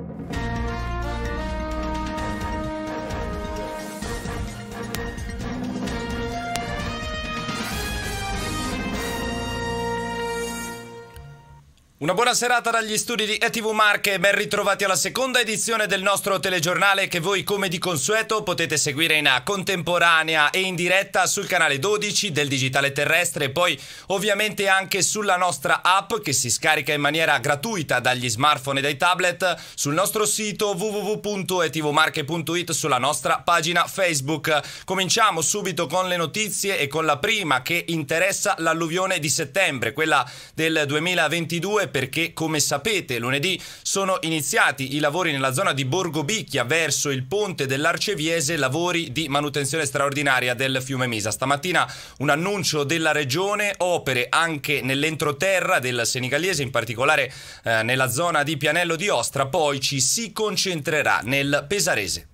you Una buona serata dagli studi di ETV Marche e ben ritrovati alla seconda edizione del nostro telegiornale che voi come di consueto potete seguire in contemporanea e in diretta sul canale 12 del Digitale Terrestre e poi ovviamente anche sulla nostra app che si scarica in maniera gratuita dagli smartphone e dai tablet sul nostro sito www.etvmarche.it sulla nostra pagina Facebook. Cominciamo subito con le notizie e con la prima che interessa l'alluvione di settembre, quella del 2022 perché come sapete lunedì sono iniziati i lavori nella zona di Borgo Bicchia verso il ponte dell'Arceviese, lavori di manutenzione straordinaria del fiume Misa. Stamattina un annuncio della regione, opere anche nell'entroterra del Senigallese, in particolare eh, nella zona di Pianello di Ostra, poi ci si concentrerà nel Pesarese.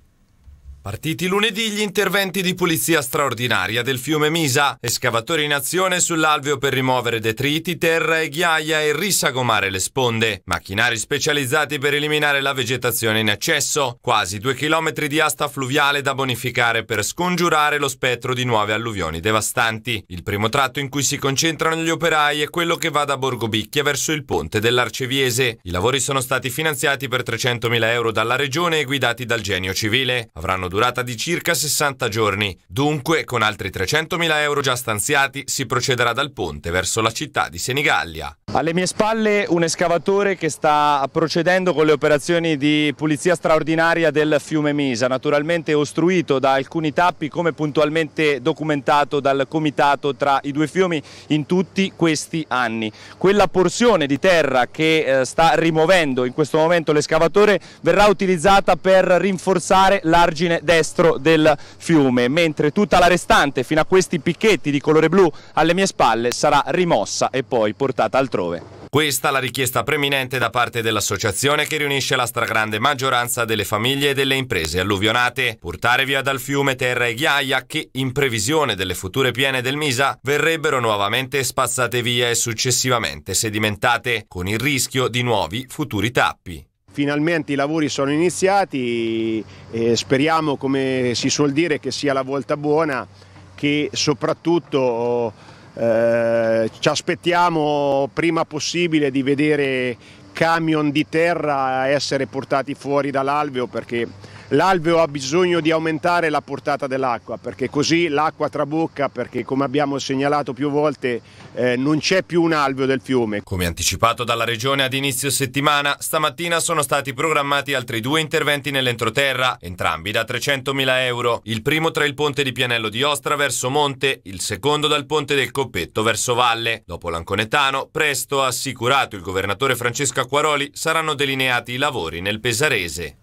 Partiti lunedì gli interventi di pulizia straordinaria del fiume Misa, escavatori in azione sull'alveo per rimuovere detriti, terra e ghiaia e risagomare le sponde, macchinari specializzati per eliminare la vegetazione in eccesso, quasi due chilometri di asta fluviale da bonificare per scongiurare lo spettro di nuove alluvioni devastanti. Il primo tratto in cui si concentrano gli operai è quello che va da Borgobicchia verso il ponte dell'Arceviese. I lavori sono stati finanziati per 300.000 euro dalla regione e guidati dal genio civile. Avranno durata di circa 60 giorni. Dunque, con altri 300.000 euro già stanziati, si procederà dal ponte verso la città di Senigallia. Alle mie spalle un escavatore che sta procedendo con le operazioni di pulizia straordinaria del fiume Misa, naturalmente ostruito da alcuni tappi come puntualmente documentato dal comitato tra i due fiumi in tutti questi anni. Quella porzione di terra che eh, sta rimuovendo in questo momento l'escavatore verrà utilizzata per rinforzare l'argine destro del fiume, mentre tutta la restante fino a questi picchetti di colore blu alle mie spalle sarà rimossa e poi portata altrove. Questa la richiesta preminente da parte dell'associazione che riunisce la stragrande maggioranza delle famiglie e delle imprese alluvionate. Portare via dal fiume terra e ghiaia che, in previsione delle future piene del Misa, verrebbero nuovamente spazzate via e successivamente sedimentate, con il rischio di nuovi futuri tappi. Finalmente i lavori sono iniziati e speriamo, come si suol dire, che sia la volta buona, che soprattutto eh, ci aspettiamo prima possibile di vedere camion di terra essere portati fuori dall'alveo perché l'alveo ha bisogno di aumentare la portata dell'acqua perché così l'acqua trabocca perché come abbiamo segnalato più volte eh, non c'è più un alveo del fiume. Come anticipato dalla regione ad inizio settimana, stamattina sono stati programmati altri due interventi nell'entroterra, entrambi da 300.000 euro, il primo tra il ponte di Pianello di Ostra verso Monte, il secondo dal ponte del Coppetto verso Valle. Dopo l'Anconetano, presto ha assicurato il governatore Francesco Acquaroli, saranno delineati i lavori nel Pesarese.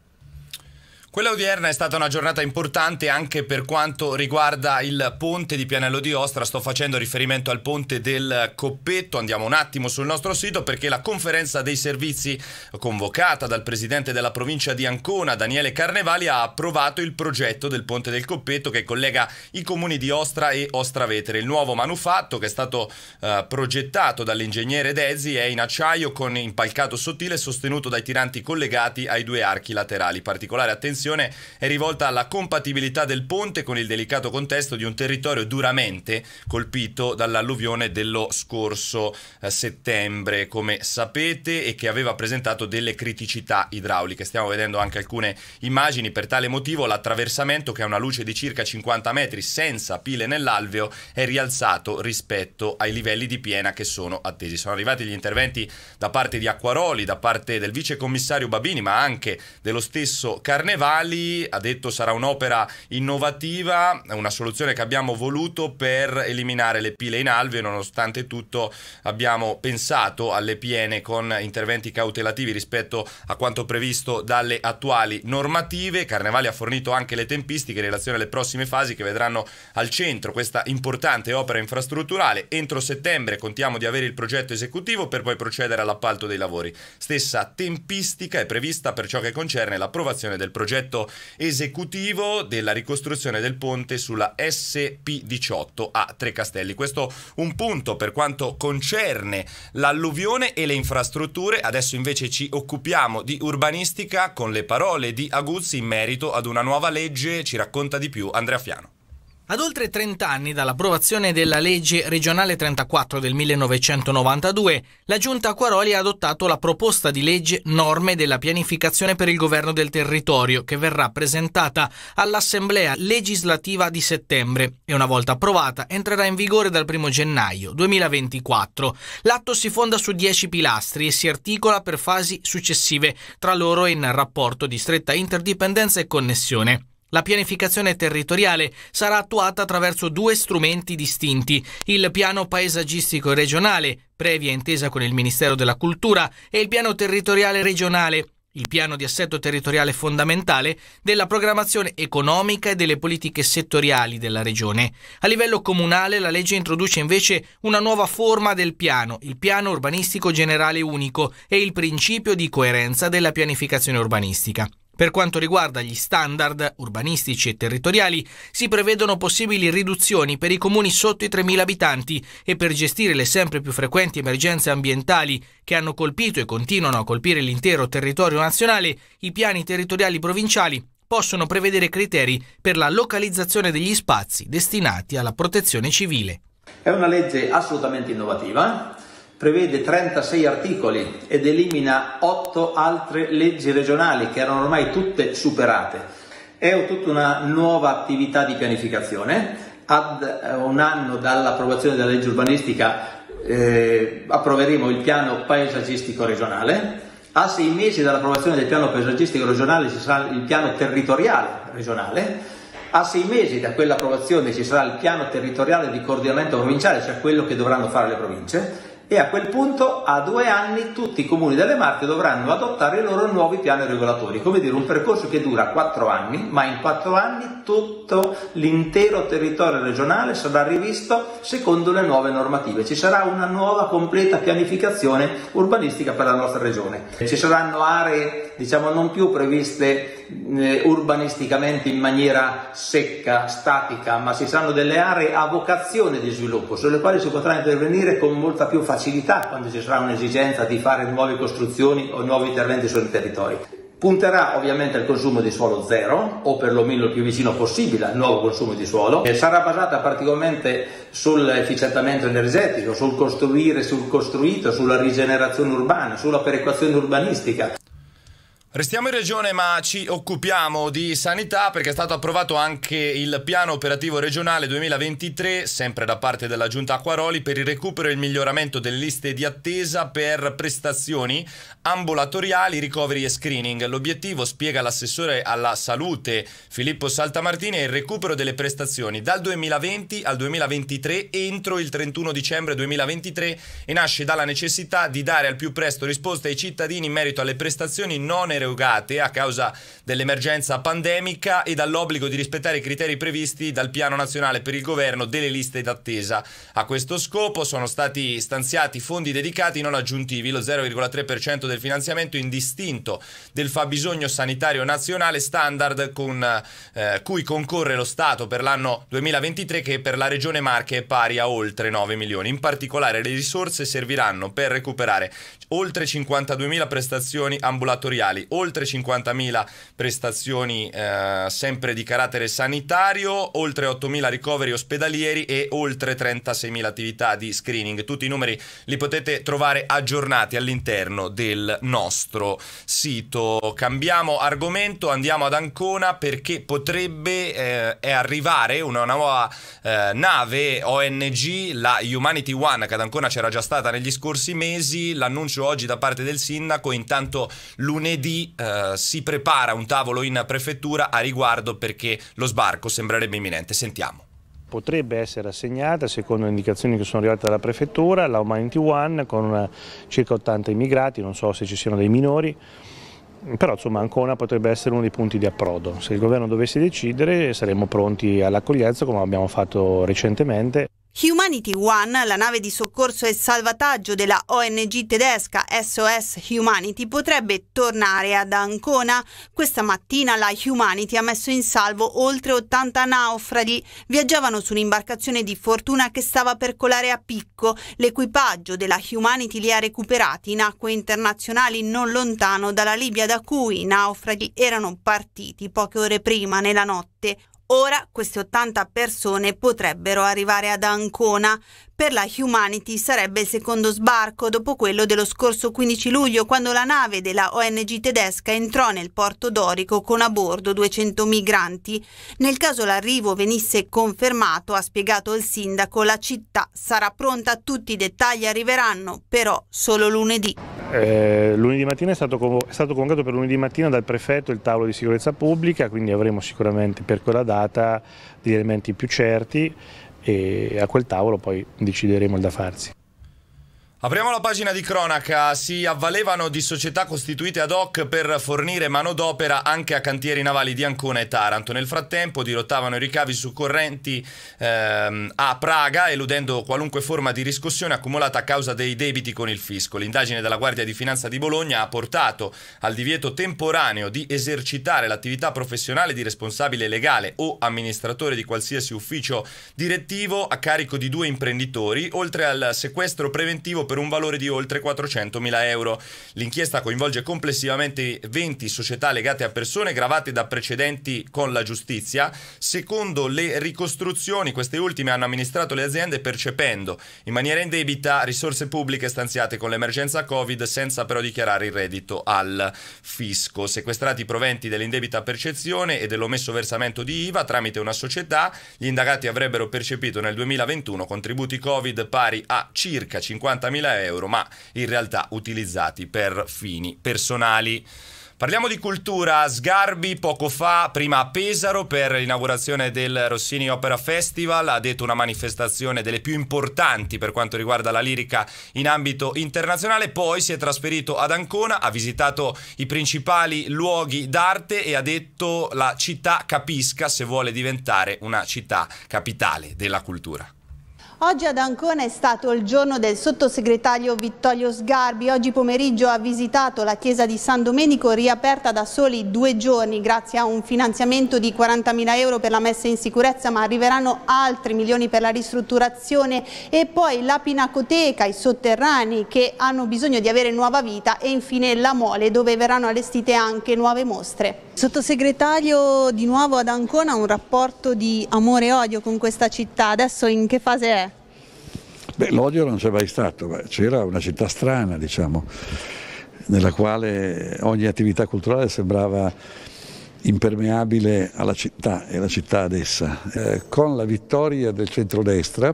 Quella odierna è stata una giornata importante anche per quanto riguarda il ponte di Pianello di Ostra, sto facendo riferimento al ponte del Coppetto, andiamo un attimo sul nostro sito perché la conferenza dei servizi convocata dal presidente della provincia di Ancona, Daniele Carnevali, ha approvato il progetto del ponte del Coppetto che collega i comuni di Ostra e Ostravetere. Il nuovo manufatto che è stato eh, progettato dall'ingegnere Dezzi è in acciaio con impalcato sottile sostenuto dai tiranti collegati ai due archi laterali. Particolare attenzione discussione è rivolta alla compatibilità del ponte con il delicato contesto di un territorio duramente colpito dall'alluvione dello scorso eh, settembre, come sapete, e che aveva presentato delle criticità idrauliche. Stiamo vedendo anche alcune immagini, per tale motivo l'attraversamento che ha una luce di circa 50 metri senza pile nell'alveo è rialzato rispetto ai livelli di piena che sono attesi. Sono arrivati gli interventi da parte di Acquaroli, da parte del vice commissario Babini, ma anche dello stesso Carnevale Bali, ha detto sarà un'opera innovativa, una soluzione che abbiamo voluto per eliminare le pile in alveo, nonostante tutto abbiamo pensato alle piene con interventi cautelativi rispetto a quanto previsto dalle attuali normative. Carnevali ha fornito anche le tempistiche in relazione alle prossime fasi che vedranno al centro questa importante opera infrastrutturale. Entro settembre contiamo di avere il progetto esecutivo per poi procedere all'appalto dei lavori. Stessa tempistica è prevista per ciò che concerne l'approvazione del progetto progetto esecutivo della ricostruzione del ponte sulla SP18 a Trecastelli. Questo un punto per quanto concerne l'alluvione e le infrastrutture. Adesso invece ci occupiamo di urbanistica con le parole di Aguzzi in merito ad una nuova legge. Ci racconta di più Andrea Fiano. Ad oltre 30 anni dall'approvazione della legge regionale 34 del 1992, la Giunta Acquaroli ha adottato la proposta di legge norme della pianificazione per il governo del territorio che verrà presentata all'Assemblea legislativa di settembre e una volta approvata entrerà in vigore dal 1 gennaio 2024. L'atto si fonda su 10 pilastri e si articola per fasi successive, tra loro in rapporto di stretta interdipendenza e connessione. La pianificazione territoriale sarà attuata attraverso due strumenti distinti, il piano paesaggistico regionale, previa intesa con il Ministero della Cultura, e il piano territoriale regionale, il piano di assetto territoriale fondamentale della programmazione economica e delle politiche settoriali della regione. A livello comunale la legge introduce invece una nuova forma del piano, il piano urbanistico generale unico e il principio di coerenza della pianificazione urbanistica. Per quanto riguarda gli standard urbanistici e territoriali, si prevedono possibili riduzioni per i comuni sotto i 3.000 abitanti e per gestire le sempre più frequenti emergenze ambientali che hanno colpito e continuano a colpire l'intero territorio nazionale, i piani territoriali provinciali possono prevedere criteri per la localizzazione degli spazi destinati alla protezione civile. È una legge assolutamente innovativa prevede 36 articoli ed elimina 8 altre leggi regionali che erano ormai tutte superate. È tutta una nuova attività di pianificazione. Ad eh, un anno dall'approvazione della legge urbanistica eh, approveremo il piano paesaggistico regionale. A sei mesi dall'approvazione del piano paesaggistico regionale ci sarà il piano territoriale regionale. A sei mesi da quell'approvazione ci sarà il piano territoriale di coordinamento provinciale, cioè quello che dovranno fare le province e a quel punto a due anni tutti i comuni delle Marche dovranno adottare i loro nuovi piani regolatori, come dire un percorso che dura quattro anni, ma in quattro anni tutto l'intero territorio regionale sarà rivisto secondo le nuove normative, ci sarà una nuova completa pianificazione urbanistica per la nostra regione, ci saranno aree diciamo non più previste eh, urbanisticamente in maniera secca, statica, ma ci saranno delle aree a vocazione di sviluppo sulle quali si potrà intervenire con molta più facilità facilità quando ci sarà un'esigenza di fare nuove costruzioni o nuovi interventi sui territori. Punterà ovviamente al consumo di suolo zero o perlomeno il più vicino possibile al nuovo consumo di suolo. E sarà basata particolarmente sull'efficientamento energetico, sul costruire, sul costruito, sulla rigenerazione urbana, sulla perequazione urbanistica, Restiamo in regione ma ci occupiamo di sanità perché è stato approvato anche il piano operativo regionale 2023, sempre da parte della Giunta Acquaroli, per il recupero e il miglioramento delle liste di attesa per prestazioni ambulatoriali, ricoveri e screening. L'obiettivo, spiega l'assessore alla salute Filippo Saltamartini, è il recupero delle prestazioni dal 2020 al 2023 entro il 31 dicembre 2023 e nasce dalla necessità di dare al più presto risposte ai cittadini in merito alle prestazioni non erogate erogate a causa dell'emergenza pandemica e dall'obbligo di rispettare i criteri previsti dal Piano Nazionale per il Governo delle liste d'attesa. A questo scopo sono stati stanziati fondi dedicati non aggiuntivi, lo 0,3% del finanziamento indistinto del fabbisogno sanitario nazionale standard con eh, cui concorre lo Stato per l'anno 2023 che per la Regione Marche è pari a oltre 9 milioni. In particolare le risorse serviranno per recuperare oltre 52.000 prestazioni ambulatoriali, oltre 50.000 prestazioni eh, sempre di carattere sanitario, oltre 8.000 ricoveri ospedalieri e oltre 36.000 attività di screening. Tutti i numeri li potete trovare aggiornati all'interno del nostro sito. Cambiamo argomento, andiamo ad Ancona perché potrebbe eh, arrivare una nuova eh, nave ONG, la Humanity One, che ad Ancona c'era già stata negli scorsi mesi. L'annuncio oggi da parte del sindaco, intanto lunedì si, uh, si prepara un tavolo in prefettura a riguardo perché lo sbarco sembrerebbe imminente. Sentiamo potrebbe essere assegnata, secondo le indicazioni che sono arrivate dalla prefettura, la Humanity One con eh, circa 80 immigrati, non so se ci siano dei minori, però insomma Ancona potrebbe essere uno dei punti di approdo. Se il governo dovesse decidere saremmo pronti all'accoglienza come abbiamo fatto recentemente. Humanity One, la nave di soccorso e salvataggio della ONG tedesca SOS Humanity, potrebbe tornare ad Ancona. Questa mattina la Humanity ha messo in salvo oltre 80 naufraghi. Viaggiavano su un'imbarcazione di fortuna che stava per colare a picco. L'equipaggio della Humanity li ha recuperati in acque internazionali non lontano dalla Libia da cui i naufraghi erano partiti poche ore prima nella notte. Ora queste 80 persone potrebbero arrivare ad Ancona. Per la Humanity sarebbe il secondo sbarco dopo quello dello scorso 15 luglio quando la nave della ONG tedesca entrò nel porto dorico con a bordo 200 migranti. Nel caso l'arrivo venisse confermato, ha spiegato il sindaco, la città sarà pronta, tutti i dettagli arriveranno però solo lunedì. Eh, lunedì mattina è stato, è stato, convocato per lunedì mattina dal prefetto il tavolo di sicurezza pubblica, quindi avremo sicuramente per quella data degli elementi più certi e a quel tavolo poi decideremo il da farsi. Apriamo la pagina di cronaca, si avvalevano di società costituite ad hoc per fornire manodopera anche a cantieri navali di Ancona e Taranto. Nel frattempo dirottavano i ricavi su correnti ehm, a Praga, eludendo qualunque forma di riscossione accumulata a causa dei debiti con il fisco. L'indagine della Guardia di Finanza di Bologna ha portato al divieto temporaneo di esercitare l'attività professionale di responsabile legale o amministratore di qualsiasi ufficio direttivo a carico di due imprenditori, oltre al sequestro preventivo per un valore di oltre 400.000 euro. L'inchiesta coinvolge complessivamente 20 società legate a persone gravate da precedenti con la giustizia. Secondo le ricostruzioni, queste ultime hanno amministrato le aziende percependo in maniera indebita risorse pubbliche stanziate con l'emergenza Covid senza però dichiarare il reddito al fisco. Sequestrati i proventi dell'indebita percezione e dell'omesso versamento di IVA tramite una società, gli indagati avrebbero percepito nel 2021 contributi Covid pari a circa 50.000 100.000 euro, ma in realtà utilizzati per fini personali. Parliamo di cultura. Sgarbi poco fa, prima a Pesaro per l'inaugurazione del Rossini Opera Festival, ha detto una manifestazione delle più importanti per quanto riguarda la lirica in ambito internazionale, poi si è trasferito ad Ancona, ha visitato i principali luoghi d'arte e ha detto la città capisca se vuole diventare una città capitale della cultura. Oggi ad Ancona è stato il giorno del sottosegretario Vittorio Sgarbi. Oggi pomeriggio ha visitato la chiesa di San Domenico riaperta da soli due giorni grazie a un finanziamento di 40.000 euro per la messa in sicurezza ma arriveranno altri milioni per la ristrutturazione e poi la pinacoteca, i sotterranei che hanno bisogno di avere nuova vita e infine la mole dove verranno allestite anche nuove mostre. Sottosegretario, di nuovo ad Ancona un rapporto di amore e odio con questa città, adesso in che fase è? Beh, l'odio non c'è mai stato, c'era una città strana, diciamo, nella quale ogni attività culturale sembrava impermeabile alla città e alla città ad essa. Eh, con la vittoria del centrodestra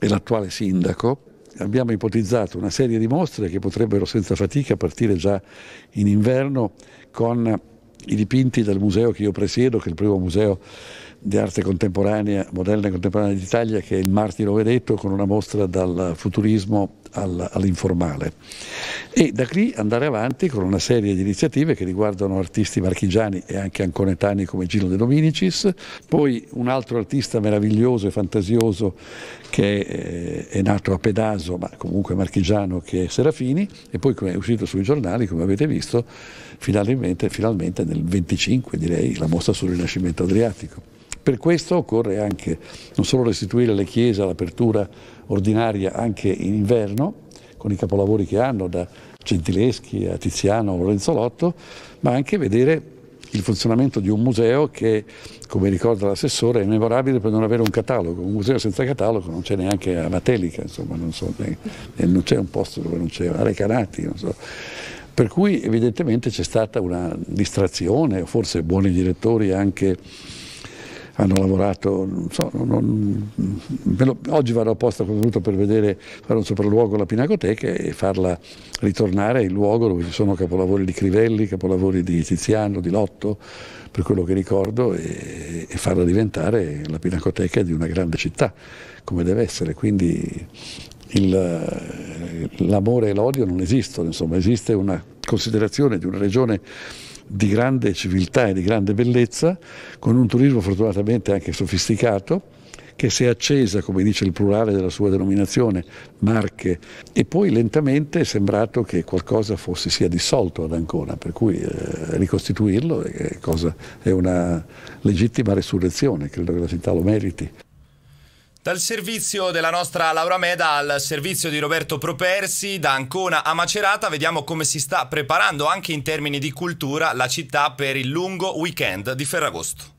e l'attuale sindaco, abbiamo ipotizzato una serie di mostre che potrebbero senza fatica partire già in inverno con i dipinti del museo che io presiedo, che è il primo museo di arte contemporanea, moderna e contemporanea d'Italia, che è il Martiro Vedetto, con una mostra dal futurismo all'informale. E da qui andare avanti con una serie di iniziative che riguardano artisti marchigiani e anche anconetani come Gino De Dominicis, poi un altro artista meraviglioso e fantasioso che eh, è nato a Pedaso, ma comunque marchigiano, che è Serafini, e poi come è uscito sui giornali, come avete visto, finalmente, finalmente nel 25 direi la mostra sul Rinascimento Adriatico. Per questo occorre anche non solo restituire alle chiese l'apertura ordinaria anche in inverno, con i capolavori che hanno da Gentileschi a Tiziano a Lorenzo Lotto, ma anche vedere il funzionamento di un museo che, come ricorda l'assessore, è memorabile per non avere un catalogo. Un museo senza catalogo non c'è neanche a Matelica, insomma, non, so, eh, eh, non c'è un posto dove non c'è, a Recanati, non so. Per cui evidentemente c'è stata una distrazione, forse buoni direttori anche hanno lavorato, non so, non, lo, oggi vado apposta per vedere, fare un sopralluogo alla Pinacoteca e farla ritornare ai luogo dove ci sono capolavori di Crivelli, capolavori di Tiziano, di Lotto, per quello che ricordo, e, e farla diventare la Pinacoteca di una grande città, come deve essere. Quindi l'amore e l'odio non esistono, insomma, esiste una considerazione di una regione di grande civiltà e di grande bellezza, con un turismo fortunatamente anche sofisticato, che si è accesa, come dice il plurale della sua denominazione, Marche, e poi lentamente è sembrato che qualcosa fosse, sia dissolto ad Ancona, per cui eh, ricostituirlo è, eh, cosa, è una legittima resurrezione, credo che la città lo meriti. Dal servizio della nostra Laura Meda al servizio di Roberto Propersi, da Ancona a Macerata, vediamo come si sta preparando anche in termini di cultura la città per il lungo weekend di Ferragosto.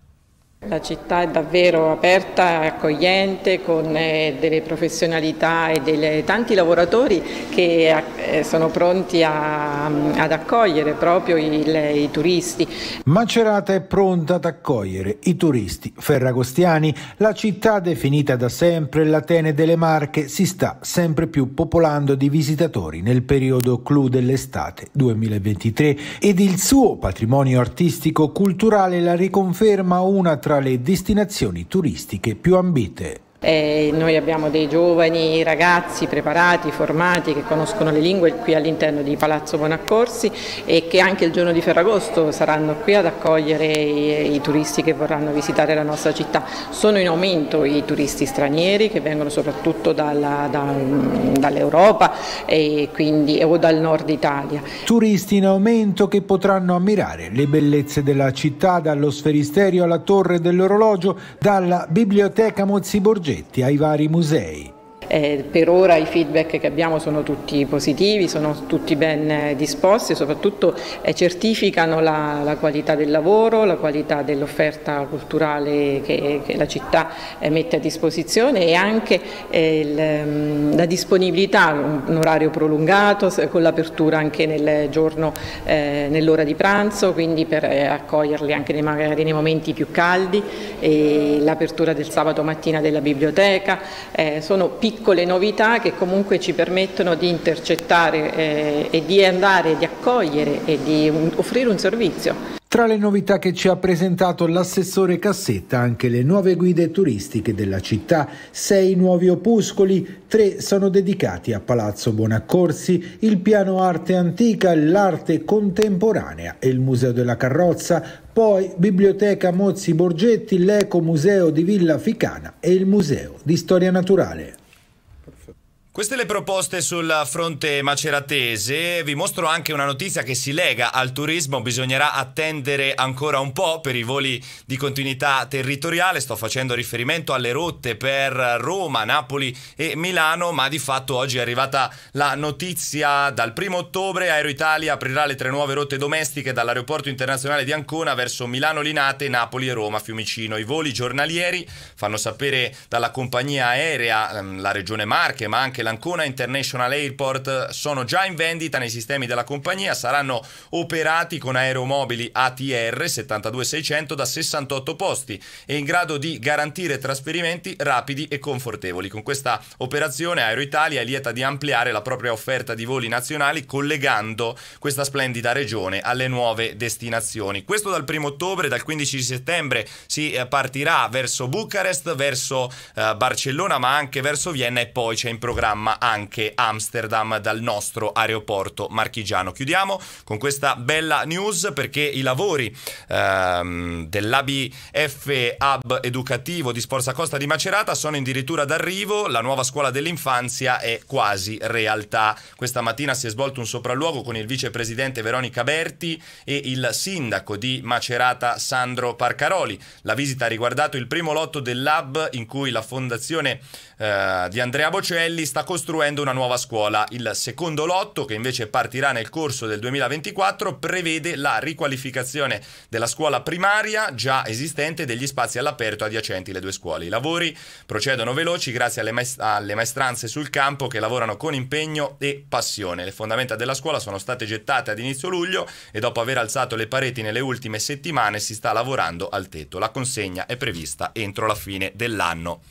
La città è davvero aperta, accogliente, con eh, delle professionalità e delle, tanti lavoratori che eh, sono pronti a, ad accogliere proprio il, i turisti. Macerata è pronta ad accogliere i turisti ferragostiani. La città, definita da sempre l'Atene delle Marche, si sta sempre più popolando di visitatori nel periodo clou dell'estate 2023 ed il suo patrimonio artistico-culturale la riconferma una tra tra le destinazioni turistiche più ambite. Eh, noi abbiamo dei giovani ragazzi preparati, formati, che conoscono le lingue qui all'interno di Palazzo Bonaccorsi e che anche il giorno di Ferragosto saranno qui ad accogliere i, i, turisti che vorranno visitare la nostra città. Sono in aumento i turisti stranieri che vengono soprattutto dalla, da, dall'Europa quindi, o dal nord Italia. Turisti in aumento che potranno ammirare le bellezze della città dallo sferisterio alla torre dell'orologio, dalla biblioteca Mozzi Borghese progetti ai vari musei eh, per ora i feedback che abbiamo sono tutti positivi, sono tutti ben eh, disposti e soprattutto eh, certificano la, la, qualità del lavoro, la qualità dell'offerta culturale che, che, la città eh, mette a disposizione e anche eh, il, ehm, la disponibilità, un, un orario prolungato con l'apertura anche nel giorno, eh, nell'ora di pranzo, quindi per accoglierli anche nei, magari nei momenti più caldi, l'apertura del sabato mattina della biblioteca, sono piccoli piccole novità che comunque ci permettono di intercettare eh, e di andare, di accogliere e di un, offrire un servizio. Tra le novità che ci ha presentato l'assessore Cassetta anche le nuove guide turistiche della città, sei nuovi opuscoli, tre sono dedicati a Palazzo Bonaccorsi, il piano arte antica, l'arte contemporanea e il museo della carrozza, poi Biblioteca Mozzi Borgetti, l'Eco Museo di Villa Ficana e il Museo di Storia Naturale. Queste le proposte sul fronte maceratese, vi mostro anche una notizia che si lega al turismo, bisognerà attendere ancora un po' per i voli di continuità territoriale, sto facendo riferimento alle rotte per Roma, Napoli e Milano, ma di fatto oggi è arrivata la notizia dal 1 ottobre Aero Italia aprirà le tre nuove rotte domestiche dall'aeroporto internazionale di Ancona verso Milano Linate, Napoli e Roma Fiumicino. I voli giornalieri fanno sapere dalla compagnia aerea, ehm, la regione Marche, ma anche anche l'Ancona International Airport sono già in vendita nei sistemi della compagnia, saranno operati con aeromobili ATR 72600 da 68 posti e in grado di garantire trasferimenti rapidi e confortevoli. Con questa operazione Aeroitalia è lieta di ampliare la propria offerta di voli nazionali collegando questa splendida regione alle nuove destinazioni. Questo dal 1 ottobre, dal 15 settembre si eh, partirà verso Bucarest, verso eh, Barcellona ma anche verso Vienna e poi c'è in programma programma anche Amsterdam dal nostro aeroporto marchigiano. Chiudiamo con questa bella news perché i lavori ehm, dell'ABF Hub Educativo di Sforza Costa di Macerata sono addirittura d'arrivo, la nuova scuola dell'infanzia è quasi realtà. Questa mattina si è svolto un sopralluogo con il vicepresidente Veronica Berti e il sindaco di Macerata Sandro Parcaroli. La visita ha riguardato il primo lotto dell'Hub in cui la fondazione eh, di Andrea Bocelli sta costruendo una nuova scuola. Il secondo lotto, che invece partirà nel corso del 2024, prevede la riqualificazione della scuola primaria già esistente degli spazi all'aperto adiacenti le due scuole. I lavori procedono veloci grazie alle, maest- alle maestranze sul campo che lavorano con impegno e passione. Le fondamenta della scuola sono state gettate ad inizio luglio e dopo aver alzato le pareti nelle ultime settimane si sta lavorando al tetto. La consegna è prevista entro la fine dell'anno.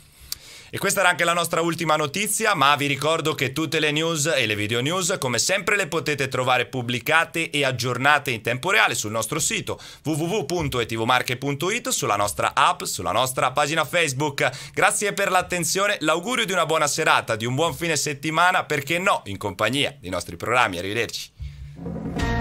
E questa era anche la nostra ultima notizia, ma vi ricordo che tutte le news e le video news come sempre le potete trovare pubblicate e aggiornate in tempo reale sul nostro sito www.etivmarche.it, sulla nostra app, sulla nostra pagina Facebook. Grazie per l'attenzione, l'augurio di una buona serata, di un buon fine settimana, perché no, in compagnia dei nostri programmi. Arrivederci.